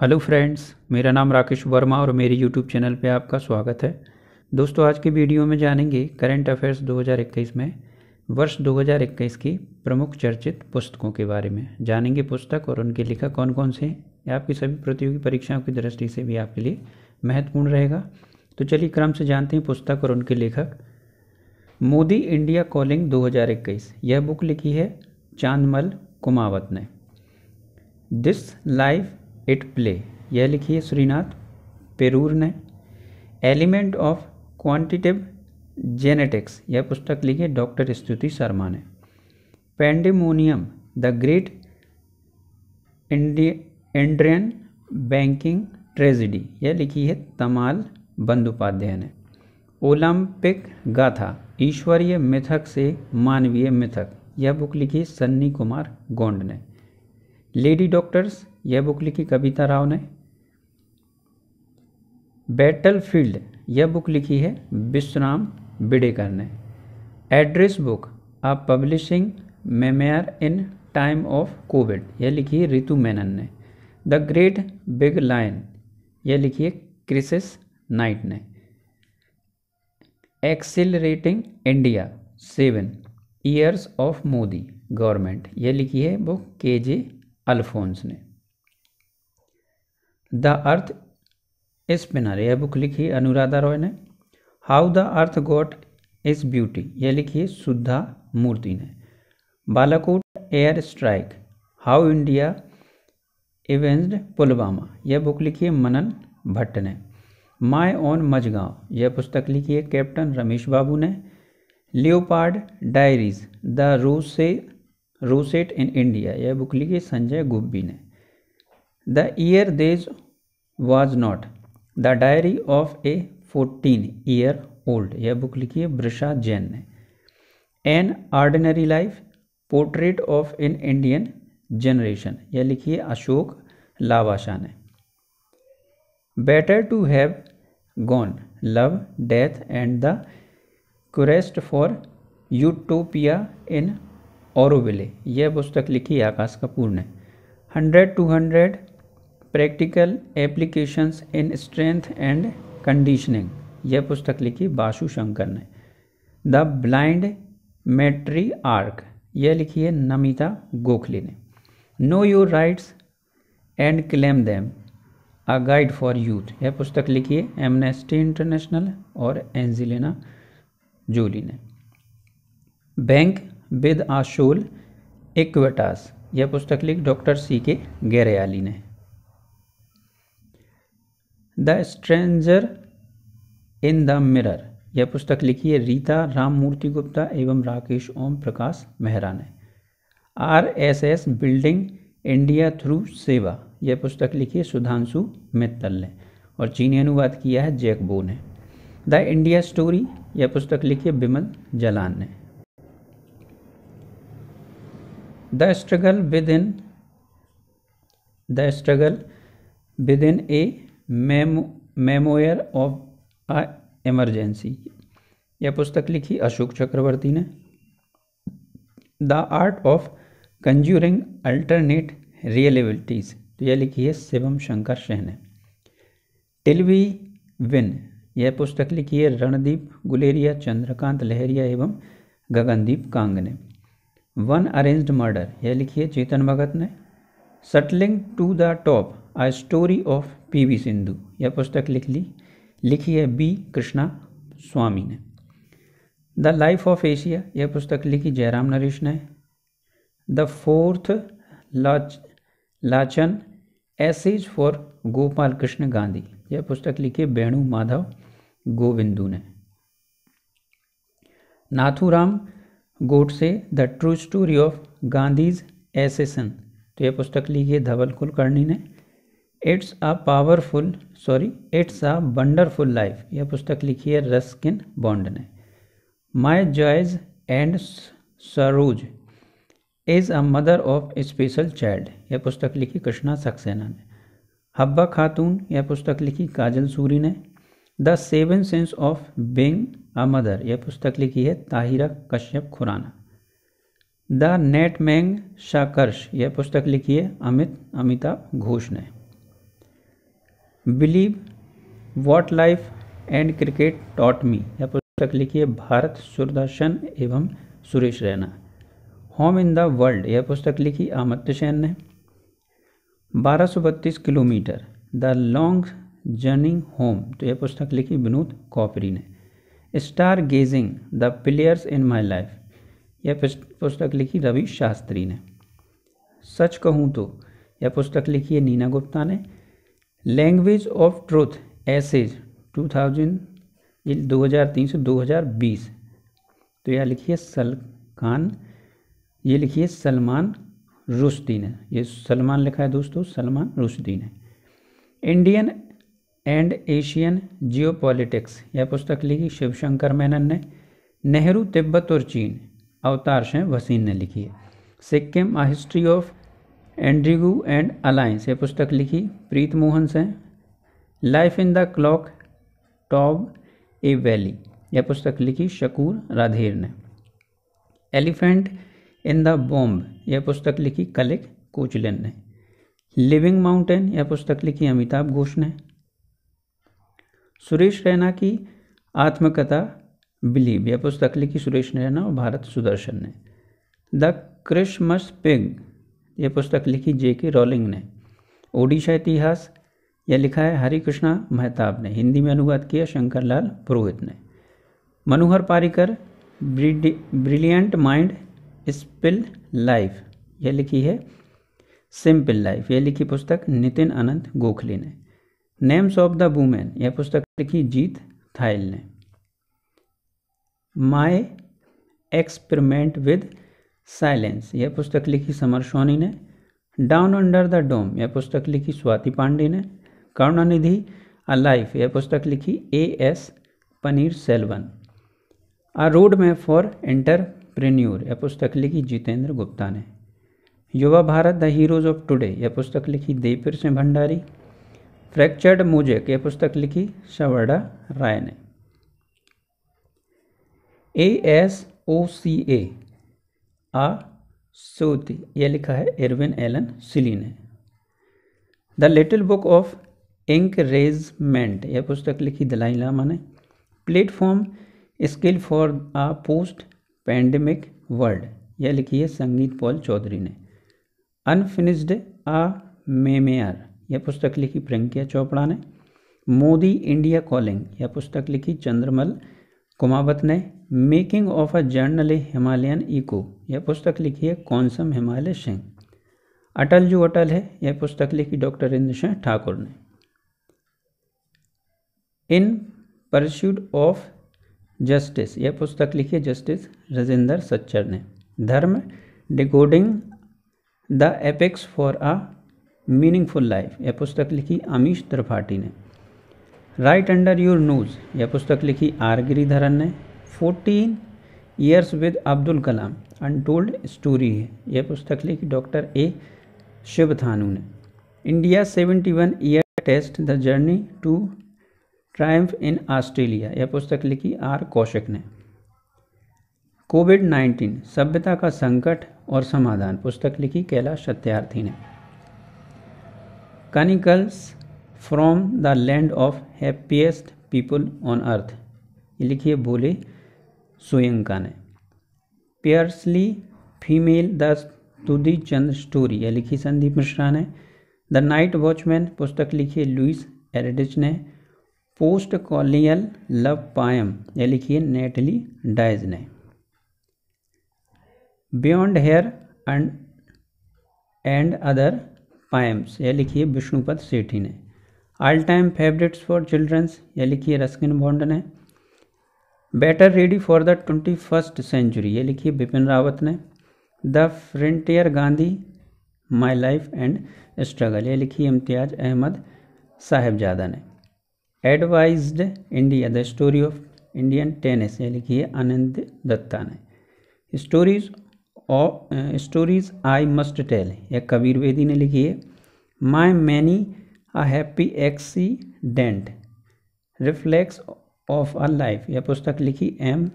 hello friends मेरा नाम राकेश वर्मा और मेरे यूट्यूब चैनल पे आपका स्वागत है दोस्तों आज के वीडियो में जानेंगे करंट अफेयर्स 2021 में वर्ष 2021 की प्रमुख चर्चित पुस्तकों के बारे में जानेंगे पुस्तक और उनके लेखक कौन कौन से हैं आपकी सभी प्रतियोगी परीक्षाओं की दृष्टि से भी आपके लिए महत्वपूर्ण रहेगा तो चलिए क्रम से जानते हैं पुस्तक और उनके लेखक मोदी इंडिया कॉलिंग 2021 यह बुक लिखी है चांदमल कुमावत ने दिस लाइफ इट प्ले यह लिखिए श्रीनाथ पेरूर ने एलिमेंट ऑफ क्वांटिटिव जेनेटिक्स यह पुस्तक लिखी डॉक्टर स्तुति शर्मा ने pandemonium the great Indian banking tragedy यह लिखी है तमाल बंदोपाध्याय ने ओलंपिक गाथा ईश्वरीय मिथक से मानवीय मिथक यह बुक लिखी सन्नी कुमार गोंड ने लेडी डॉक्टर्स यह बुक लिखी कविता राव ने बैटल फील्ड यह बुक लिखी है विश्राम बिडेकर ने address book a publishing memoir in time of covid यह लिखी है रितु मेनन ने द ग्रेट बिग लाइन यह लिखी है क्रिसिस नाइट ने accelerating India seven years of Modi government यह लिखी है बुक के जे अल्फोंस ने द अर्थ इस बिना यह बुक लिखी अनुराधा रॉय ने how the earth got its beauty यह लिखी सुधा मूर्ति ने Balakot air strike how India avenged Pulwama यह बुक लिखी है मनन भट्ट ने माय ऑन मजगांव यह पुस्तक लिखी है कैप्टन रमेश बाबू ने लियोपार्ड डायरीज द रूस से रोसेट इन इंडिया यह बुक लिखी संजय गुब्बी ने the year that was not the diary of a fourteen year old यह बुक लिखी है ब्रिशा जैन ने an ordinary life portrait of an Indian generation यह लिखी है अशोक लावाशा ने better to have gone love death and the quest for utopia in Auroville यह पुस्तक लिखी आकाश कपूर ने hundred two hundred practical applications in strength and conditioning यह पुस्तक लिखी बासु शंकर ने द ब्लाइंड मेट्री आर्क यह लिखी है नमिता गोखले ने know your rights and claim them a guide for youth यह पुस्तक लिखी है एमनेस्टी इंटरनेशनल और एंजिलेना जोली ने बैंक विद आशूल इक्वटास यह पुस्तक लिख डॉक्टर सी के गैरयाली ने the stranger in the mirror यह पुस्तक लिखी है रीता राममूर्ति गुप्ता एवं राकेश ओम प्रकाश मेहरा ने R S S building India through seva यह पुस्तक लिखी है सुधांशु मित्तल ने और चीनी अनुवाद किया है जैक बो ने द इंडिया स्टोरी यह पुस्तक लिखी है बिमल जलान ने the struggle with in the struggle with in a memo memoir of a emergency यह पुस्तक लिखी अशोक चक्रवर्ती ने the art of conjuring alternate realities तो यह लिखी है शिवम शंकर शह ने टिल वी विन यह पुस्तक लिखी है रणदीप गुलेरिया चंद्रकांत लहरिया एवं गगनदीप कांग ने वन अरेंज्ड मर्डर यह लिखी है चेतन भगत ने shuttling to the top a story of P V Sindhu यह पुस्तक लिख ली लिखी है बी कृष्णा स्वामी ने द लाइफ ऑफ एशिया यह पुस्तक लिखी जयराम नरेश ने द फोर्थ लाच लाचन एसेज फॉर गोपाल कृष्ण गांधी यह पुस्तक लिखी वेणु माधव गोविंदू ने राम गोट से the true story of Gandhi's assassination तो यह पुस्तक लिखी है धवल कुलकर्णी ने it's a powerful sorry it's a wonderful life यह पुस्तक लिखी है रस्किन बॉन्ड ने my joys and Saroj is a mother of special child यह पुस्तक लिखी कृष्णा सक्सेना ने हब्बा खातून यह पुस्तक लिखी काजल सूरी ने the seven sense of being a mother यह पुस्तक लिखी है ताहिरा कश्यप खुराना द नेट मैंग शाकर्ष यह पुस्तक लिखी है अमित अमिताभ घोष ने believe what life and cricket taught me यह पुस्तक लिखी है भारत सुरदर्शन एवं Suresh Raina home in the world यह पुस्तक लिखी आमत्य सेन ने बारह सौ बत्तीस kilometre the long journey home तो यह पुस्तक लिखी विनोद कॉपरी ने star gazing the players in my life यह पुस्तक लिखी रवि शास्त्री ने सच कहूँ तो यह पुस्तक लिखी है नीना गुप्ता ने लैंग्वेज ऑफ ट्रूथ एसेज 2000 ये 2003 से 2020 तो यह लिखी है सल खान ये लिखी है सलमान रुश्दी ने ये सलमान लिखा है दोस्तों सलमान रुश्दी ने इंडियन एंड एशियन जियोपॉलिटिक्स यह पुस्तक लिखी शिवशंकर मेनन ने नेहरू तिब्बत और चीन अवतार सिंह वसीन ने लिखी है Sikkim a history of intrigue and alliance ये पुस्तक लिखी प्रीत मोहन से life in the clock tower a valley यह पुस्तक लिखी शकूर राधेर ने एलिफेंट इन द बॉम्ब यह पुस्तक लिखी कलिक कोचलिन ने लिविंग माउंटेन यह पुस्तक लिखी अमिताभ घोष ने सुरेश रैना की आत्मकथा बिलीव यह पुस्तक लिखी सुरेश रैना और भारत सुदर्शन ने द क्रिशमस पिग यह पुस्तक लिखी जे के रॉलिंग ने ओडिशा इतिहास यह लिखा है हरिकृष्णा मेहताब ने हिंदी में अनुवाद किया शंकरलाल पुरोहित ने Manohar Parrikar brilliant mind simple life यह लिखी है सिंपल लाइफ यह लिखी पुस्तक नितिन अनंत गोखले ने नेम्स ऑफ द वूमेन यह पुस्तक लिखी जीत थाइल ने माई एक्सपेरिमेंट विद साइलेंस यह पुस्तक लिखी समर सोनी ने डाउन अंडर द डोम यह पुस्तक लिखी स्वाति पांडे ने करुणानिधि अ लाइफ यह पुस्तक लिखी A S Panneer Selvan a road map for entrepreneur यह पुस्तक लिखी जितेंद्र गुप्ता ने Yuva Bharat the heroes of today यह पुस्तक लिखी देवीर सिंह भंडारी फ्रैक्चर्ड म्यूजिक के पुस्तक लिखी शवर्डा राय ने ए एस ओ सी ए आ सोती यह लिखा है एरविन एलन सिली ने the little book of encouragement यह पुस्तक लिखी दलाई लामा ने platform skill for a post pandemic world यह लिखी है संगीत पॉल चौधरी ने अनफिनिश्ड आ मेमेयर यह पुस्तक लिखी प्रियंकिया चोपड़ा ने मोदी इंडिया कॉलिंग यह पुस्तक लिखी चंद्रमल कुमावत ने making of a journal a Himalayan echo यह पुस्तक लिखी है कौनसम हिमालय सिंह अटल जो अटल है यह पुस्तक लिखी डॉक्टर इंद्र सिंह ठाकुर ने इन परस्यूड ऑफ जस्टिस यह पुस्तक लिखी है जस्टिस राजेंद्र सच्चर ने dharma decoding the epics for a meaningful life यह पुस्तक लिखी अमीश त्रिपाठी ने राइट अंडर योर नूज यह पुस्तक लिखी आर गिरिधरन ने fourteen years with Abdul Kalam untold story है यह पुस्तक लिखी डॉक्टर ए शिव थानू ने India seventy one year test the journey to triumph in Australia यह पुस्तक लिखी आर कौशिक ने कोविड नाइन्टीन सभ्यता का संकट और समाधान पुस्तक लिखी कैलाश सत्यार्थी ने chronicles from the land of happiest people on earth ये लिखिए बोले सोयंका ने fiercely female the Dutee Chand story यह लिखी संदीप मिश्रा ने द नाइट वॉचमैन पुस्तक लिखी लुइस एरेडिच ने पोस्ट कॉलियल लव पायम यह लिखी है नेटली डाइज ने beyond here and and other poems यह लिखी है विष्णुपद सेठी ने all time favourites for childrens यह लिखी है रस्किन बॉन्ड ने better ready for the twenty first century ये लिखी है बिपिन रावत ने the frontier Gandhi my life and struggle ये लिखी इम्तियाज अहमद साहेबजादा ने advise India the story of Indian tennis ये लिखी है आनंद दत्ता ने स्टोरीज और स्टोरीज आई मस्ट टेल यह कबीर वेदी ने लिखी है my many a happy accident reflex of a life यह पुस्तक लिखी एम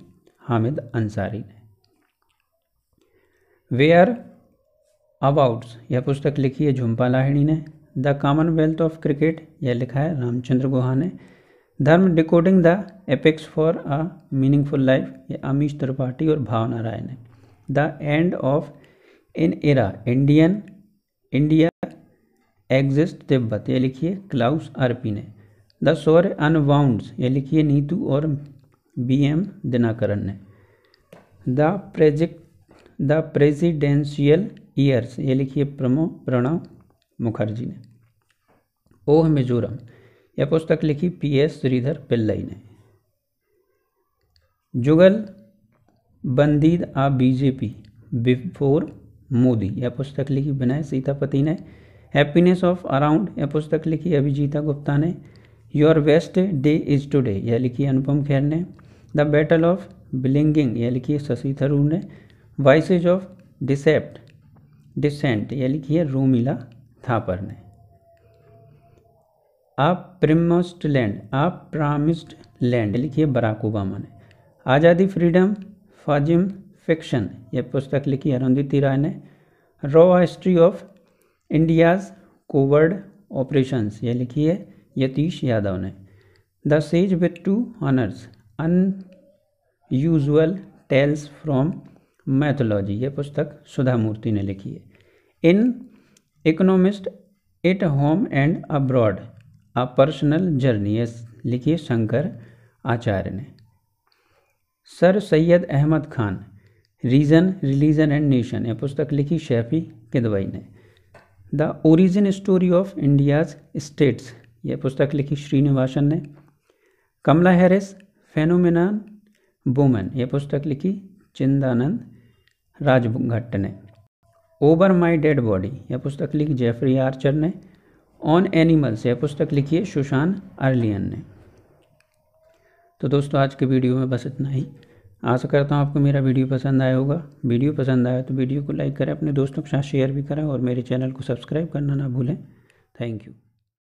हामिद अंसारी ने वेयर अबाउट्स यह पुस्तक लिखी है झुम्पा लाहिड़ी ने द कॉमनवेल्थ ऑफ क्रिकेट यह लिखा है रामचंद्र गुहा ने dharma decoding the epics for a meaningful life ये अमीश त्रिपाठी और भावना राय ने the end of in era Indian India exist Tibet ये लिखिए क्लाउस आरपी ने द सोर अनवाउंड ये लिखिए नीतू और बी एम दिनाकरण ने the praise the presidential years ये लिखिए प्रमो प्रणव मुखर्जी ने ओह मिजोरम यह पुस्तक लिखी पी एस श्रीधर पिल्लई ने jugalbandi a BJP before Modi यह पुस्तक लिखी विनय सीतापति ने हैप्पीनेस ऑफ अराउंड यह पुस्तक लिखी अभिजीता गुप्ता ने your best day is today यह लिखी अनुपम खेर ने द बैटल ऑफ बिलिंगिंग यह लिखी शशि थरूर ने वाइसेज ऑफ डिसेप्ट डिसेंट यह लिखी है रोमिला थापर ने आप प्रिमोस्ट लैंड आप प्रामिस्ड लैंड लिखिए बराक ओबामा ने आज़ादी फ्रीडम फाजिम फिक्शन यह पुस्तक लिखी अरुंधति राय ने रॉ history of India's covert operations ये लिखी है यतीश यादव ने द सेज विथ टू ऑनर्स unusual tales from mythology यह पुस्तक सुधा मूर्ति ने लिखी है in economist at home and abroad a personal journey है शंकर आचार्य ने sir Syed Ahmad Khan reason religion and nation यह पुस्तक लिखी शैफी किदवाई ने the origin story of India's states यह पुस्तक लिखी श्रीनिवासन ने कमला हैरिस फेनोमिन वुमेन यह पुस्तक लिखी चिंदानंद राजभट्ट ने ओवर माई डेड बॉडी यह पुस्तक लिखी जेफरी आर्चर ने ऑन एनिमल्स यह पुस्तक लिखी है सुशान अर्लियन ने तो दोस्तों आज के वीडियो में बस इतना ही आशा करता हूँ आपको मेरा वीडियो पसंद आया होगा वीडियो पसंद आया तो वीडियो को लाइक करें अपने दोस्तों के साथ शेयर भी करें और मेरे चैनल को सब्सक्राइब करना ना भूलें थैंक यू